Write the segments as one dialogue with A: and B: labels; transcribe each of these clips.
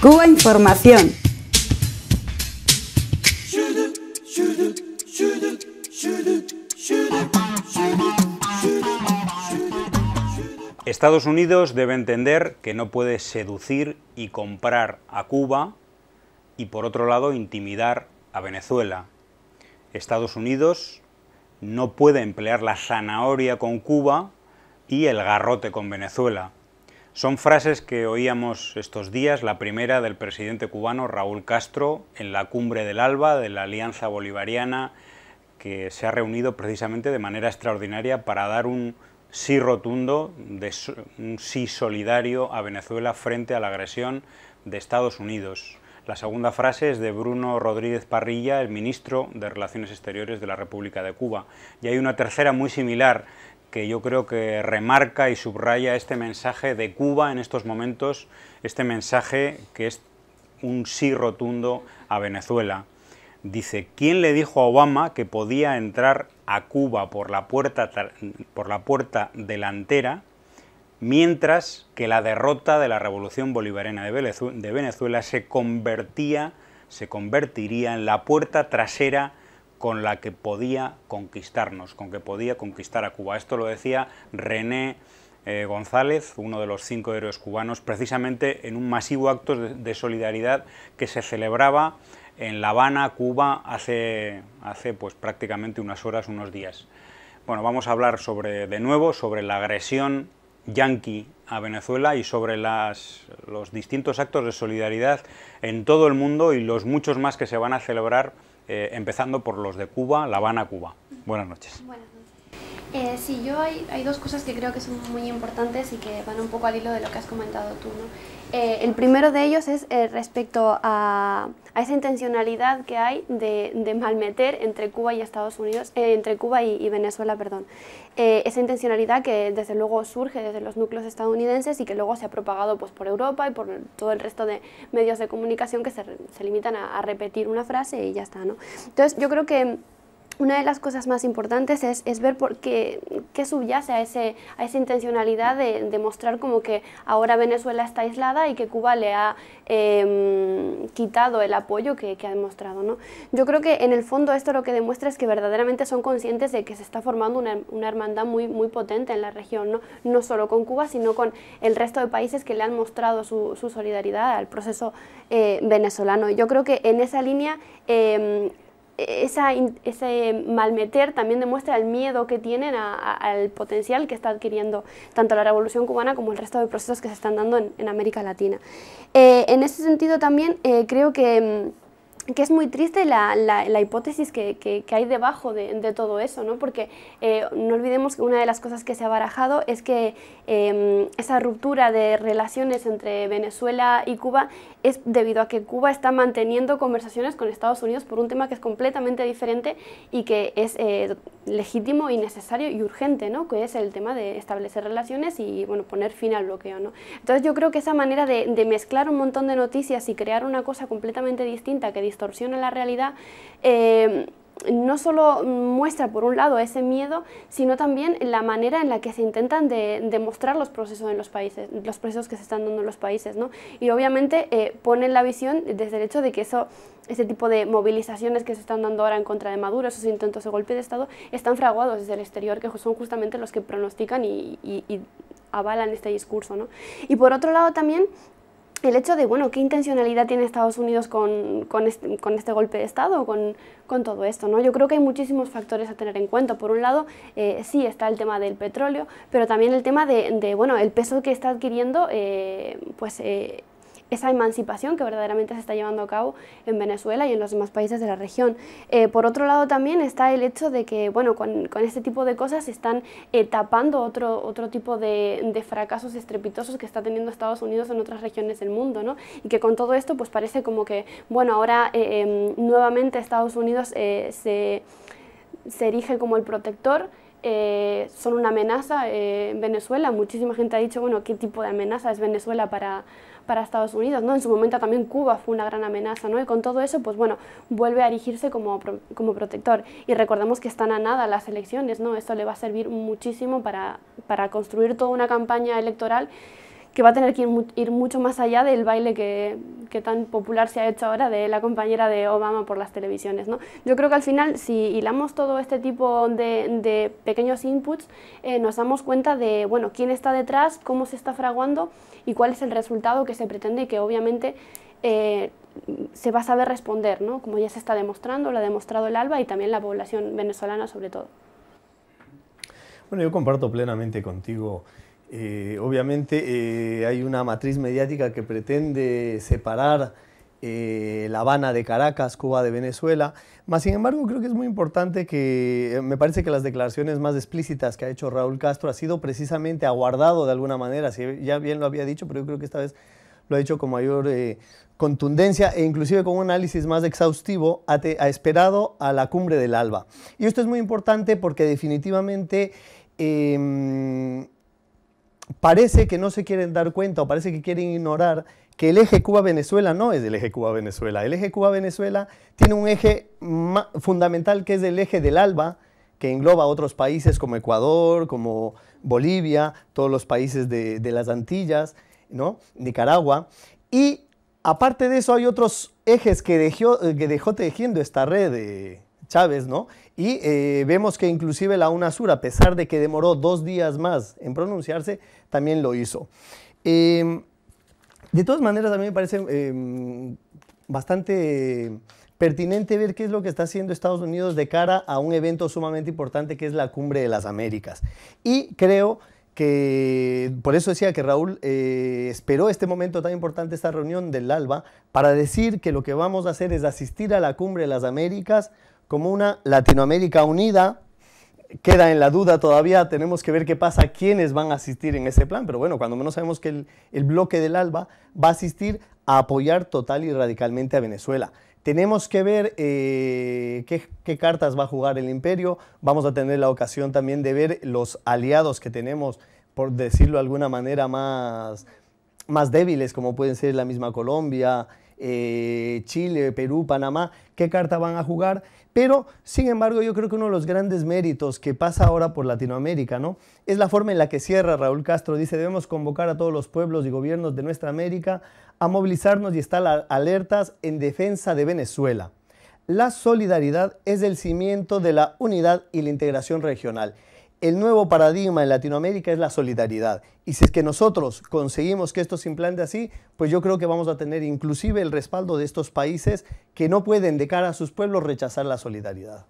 A: Cuba Información.
B: Estados Unidos debe entender que no puede seducir y comprar a Cuba y por otro lado intimidar a Venezuela. Estados Unidos no puede emplear la zanahoria con Cuba y el garrote con Venezuela. Son frases que oíamos estos días, la primera del presidente cubano Raúl Castro en la cumbre del ALBA de la Alianza Bolivariana, que se ha reunido precisamente de manera extraordinaria para dar un sí rotundo, de, un sí solidario a Venezuela frente a la agresión de Estados Unidos. La segunda frase es de Bruno Rodríguez Parrilla, el ministro de Relaciones Exteriores de la República de Cuba. Y hay una tercera muy similar que yo creo que remarca y subraya este mensaje de Cuba en estos momentos, este mensaje que es un sí rotundo a Venezuela. Dice, ¿quién le dijo a Obama que podía entrar a Cuba por la puerta, por la puerta delantera mientras que la derrota de la revolución bolivariana de Venezuela se convertía, se convertiría en la puerta trasera con la que podía conquistarnos, con que podía conquistar a Cuba. Esto lo decía René eh, González, uno de los cinco héroes cubanos, precisamente en un masivo acto de, solidaridad que se celebraba en La Habana, Cuba, hace, hace pues, prácticamente unas horas, unos días. Bueno, vamos a hablar sobre, de nuevo sobre la agresión yanqui a Venezuela y sobre los distintos actos de solidaridad en todo el mundo y los muchos más que se van a celebrar eh, empezando por los de Cuba, La Habana, Cuba. Buenas noches.
A: Eh, sí, yo hay, hay, dos cosas que creo que son muy importantes y que van un poco al hilo de lo que has comentado tú. ¿no? Eh, el primero de ellos es eh, respecto a, a, esa intencionalidad que hay de, de, malmeter entre Cuba y Estados Unidos, entre Cuba y, y Venezuela, perdón. esa intencionalidad que desde luego surge desde los núcleos estadounidenses y que luego se ha propagado pues, por Europa y por todo el resto de medios de comunicación que se, se limitan a, a, repetir una frase y ya está. ¿no? Entonces yo creo que una de las cosas más importantes es, ver por qué, subyace a, ese, a esa intencionalidad de, mostrar como que ahora Venezuela está aislada y que Cuba le ha em, quitado el apoyo que, ha demostrado. ¿no? Yo creo que en el fondo esto lo que demuestra es que verdaderamente son conscientes de que se está formando una, hermandad muy, muy potente en la región, ¿no? solo con Cuba, sino con el resto de países que le han mostrado su, solidaridad al proceso eh, venezolano. Yo creo que en esa línea... Em, esa, ese malmeter también demuestra el miedo que tienen al potencial que está adquiriendo tanto la revolución cubana como el resto de procesos que se están dando en, América Latina. Eh, en ese sentido también eh, creo que mm, que es muy triste la, la, hipótesis que, que, hay debajo de, todo eso, ¿no? porque eh, no olvidemos que una de las cosas que se ha barajado es que em, esa ruptura de relaciones entre Venezuela y Cuba es debido a que Cuba está manteniendo conversaciones con Estados Unidos por un tema que es completamente diferente y que es eh, legítimo y necesario y urgente, ¿no? que es el tema de establecer relaciones y bueno, poner fin al bloqueo. ¿no? Entonces yo creo que esa manera de, de mezclar un montón de noticias y crear una cosa completamente distinta que distorsiona la realidad, eh, no solo muestra por un lado ese miedo, sino también la manera en la que se intentan demostrar los procesos en los países, los procesos que se están dando en los países, ¿no? Y obviamente eh, ponen la visión desde el hecho de que eso, ese tipo de movilizaciones que se están dando ahora en contra de Maduro, esos intentos de golpe de Estado, están fraguados desde el exterior, que son justamente los que pronostican y, y avalan este discurso, ¿no? Y por otro lado también el hecho de, bueno, qué intencionalidad tiene Estados Unidos este, con, este, golpe de Estado, con, con, todo esto, ¿no? Yo creo que hay muchísimos factores a tener en cuenta. Por un lado, eh, sí está el tema del petróleo, pero también el tema de, bueno, el peso que está adquiriendo, eh, pues... Eh, esa emancipación que verdaderamente se está llevando a cabo en Venezuela y en los demás países de la región. Eh, por otro lado también está el hecho de que bueno, con, con este tipo de cosas se están eh, tapando otro, otro tipo de, de, fracasos estrepitosos que está teniendo Estados Unidos en otras regiones del mundo. ¿no? Y que con todo esto pues parece como que bueno, ahora eh, em, nuevamente Estados Unidos se, se erige como el protector son una amenaza en Venezuela. Muchísima gente ha dicho, bueno, ¿qué tipo de amenaza es Venezuela para, para Estados Unidos, ¿no? En su momento también Cuba fue una gran amenaza, ¿no? Y con todo eso, pues bueno, vuelve a erigirse como, como protector. Y recordemos que están a nada las elecciones, ¿no? Esto le va a servir muchísimo para, para construir toda una campaña electoral que va a tener que ir, mucho más allá del baile que, tan popular se ha hecho ahora de la compañera de Obama por las televisiones. Yo creo que al final, si hilamos todo este tipo de, pequeños inputs, eh, nos damos cuenta de bueno, quién está detrás, cómo se está fraguando y cuál es el resultado que se pretende y que obviamente eh, se va a saber responder, ¿no? como ya se está demostrando, lo ha demostrado el ALBA y también la población venezolana sobre todo.
C: Bueno, yo comparto plenamente contigo eh, obviamente eh, hay una matriz mediática que pretende separar eh, La Habana de Caracas, Cuba de Venezuela. Más sin embargo, creo que es muy importante que, me parece que las declaraciones más explícitas que ha hecho Raúl Castro ha sido precisamente aguardado de alguna manera, si ya bien lo había dicho, pero yo creo que esta vez lo ha hecho con mayor contundencia e inclusive con un análisis más exhaustivo, ha, esperado a la cumbre del alba. Y esto es muy importante porque definitivamente... Em, parece que no se quieren dar cuenta o parece que quieren ignorar que el eje Cuba-Venezuela no es el eje Cuba-Venezuela. El eje Cuba-Venezuela tiene un eje fundamental que es el eje del ALBA, que engloba otros países como Ecuador, como Bolivia, todos los países de, las Antillas, ¿no? Nicaragua. Y aparte de eso hay otros ejes que dejó, que dejó tejiendo esta red de, Chávez, ¿no? Y eh, vemos que inclusive la UNASUR, a pesar de que demoró dos días más en pronunciarse, también lo hizo. Em, de todas maneras, a mí me parece em, bastante pertinente ver qué es lo que está haciendo Estados Unidos de cara a un evento sumamente importante que es la Cumbre de las Américas. Y creo que por eso decía que Raúl eh, esperó este momento tan importante, esta reunión del ALBA, para decir que lo que vamos a hacer es asistir a la Cumbre de las Américas como una Latinoamérica unida. Queda en la duda todavía, tenemos que ver qué pasa, quiénes van a asistir en ese plan, pero bueno, cuando menos sabemos que el, bloque del ALBA va a asistir a apoyar total y radicalmente a Venezuela. Tenemos que ver eh, qué, cartas va a jugar el imperio. Vamos a tener la ocasión también de ver los aliados que tenemos, por decirlo de alguna manera, más, más débiles, como pueden ser la misma Colombia, eh, Chile, Perú, Panamá, qué carta van a jugar. Pero, sin embargo, yo creo que uno de los grandes méritos que pasa ahora por Latinoamérica, Es la forma en la que cierra Raúl Castro. Dice, debemos convocar a todos los pueblos y gobiernos de nuestra América a movilizarnos y estar alertas en defensa de Venezuela. La solidaridad es el cimiento de la unidad y la integración regional el nuevo paradigma en Latinoamérica es la solidaridad. Y si es que nosotros conseguimos que esto se implante así, pues yo creo que vamos a tener inclusive el respaldo de estos países que no pueden de cara a sus pueblos rechazar la solidaridad.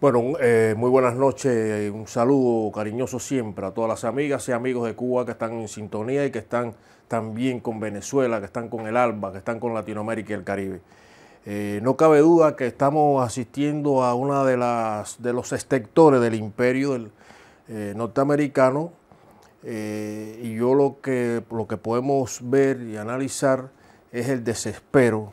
D: Bueno, eh, muy buenas noches, un saludo cariñoso siempre a todas las amigas y amigos de Cuba que están en sintonía y que están también con Venezuela, que están con el ALBA, que están con Latinoamérica y el Caribe. Eh, no cabe duda que estamos asistiendo a uno de, las, de los sectores del imperio del, eh, norteamericano eh, y yo lo que, lo que podemos ver y analizar es el desespero,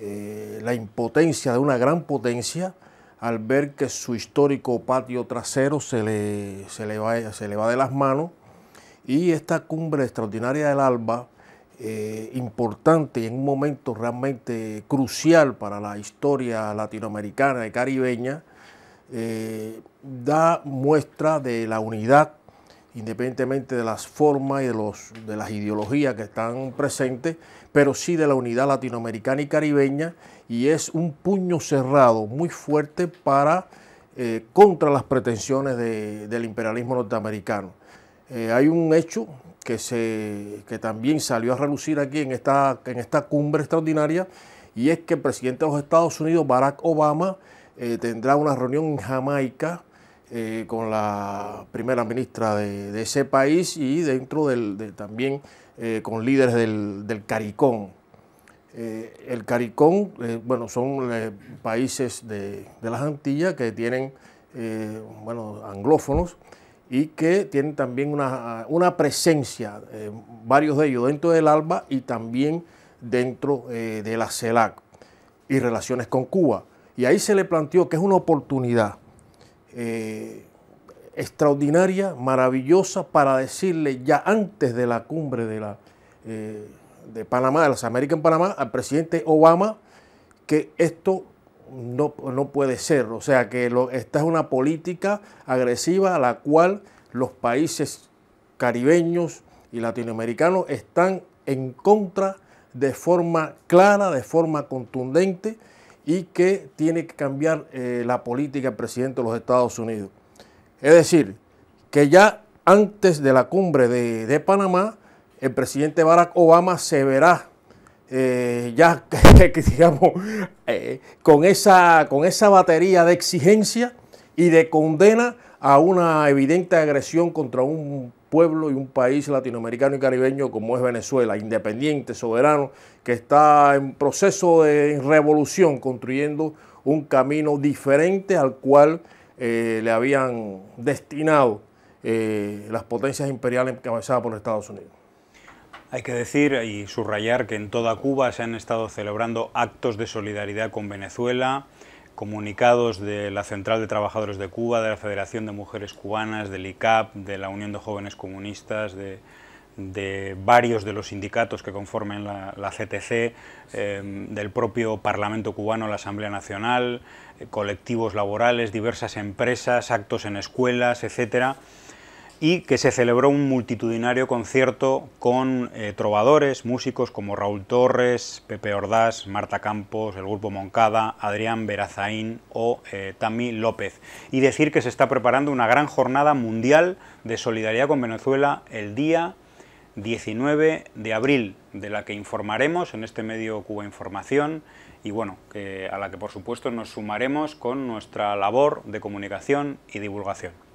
D: la impotencia de una gran potencia al ver que su histórico patio trasero se le, se le, va, se le va de las manos y esta cumbre extraordinaria del ALBA eh, importante importante en un momento realmente crucial para la historia latinoamericana y caribeña, eh, da muestra de la unidad, independientemente de las formas y de, los, de las ideologías que están presentes, pero sí de la unidad latinoamericana y caribeña, y es un puño cerrado muy fuerte para, eh, contra las pretensiones del imperialismo norteamericano. hay un hecho que, también salió a relucir aquí en esta, en esta cumbre extraordinaria, y es que el presidente de los Estados Unidos, Barack Obama, eh, tendrá una reunión en Jamaica eh, con la primera ministra de, ese país y dentro del, también eh, con líderes del, del el CARICOM, bueno, son países de, de, las Antillas que tienen, bueno, anglófonos, y que tienen también una, presencia, eh, varios de ellos, dentro del ALBA y también dentro eh, de la CELAC y relaciones con Cuba. Y ahí se le planteó que es una oportunidad eh, extraordinaria, maravillosa, para decirle ya antes de la cumbre de, la, de Panamá, de las Américas en Panamá, al presidente Obama, que esto no, puede ser. O sea que esta es una política agresiva a la cual los países caribeños y latinoamericanos están en contra de forma clara, de forma contundente y que tiene que cambiar eh, la política del presidente de los Estados Unidos. Es decir, que ya antes de la cumbre de, de Panamá, el presidente Barack Obama se verá eh, ya que, digamos, eh, con, esa, con esa batería de exigencia y de condena a una evidente agresión contra un pueblo y un país latinoamericano y caribeño como es Venezuela, independiente, soberano, que está en proceso de revolución, construyendo un camino diferente al cual eh, le habían destinado las potencias imperiales encabezadas por Estados Unidos.
B: Hay que decir y subrayar que en toda Cuba se han estado celebrando actos de solidaridad con Venezuela, comunicados de la Central de Trabajadores de Cuba, de la Federación de Mujeres Cubanas, del ICAP, de la Unión de Jóvenes Comunistas, de, varios de los sindicatos que conformen la, CTC, eh, del propio Parlamento cubano, la Asamblea Nacional, eh, colectivos laborales, diversas empresas, actos en escuelas, etcétera y que se celebró un multitudinario concierto con eh, trovadores, músicos como Raúl Torres, Pepe Ordaz, Marta Campos, el grupo Moncada, Adrián Berazaín o eh, Tami López. Y decir que se está preparando una gran jornada mundial de solidaridad con Venezuela el día 19 de abril, de la que informaremos en este medio Cuba Información y bueno, a la que por supuesto nos sumaremos con nuestra labor de comunicación y divulgación.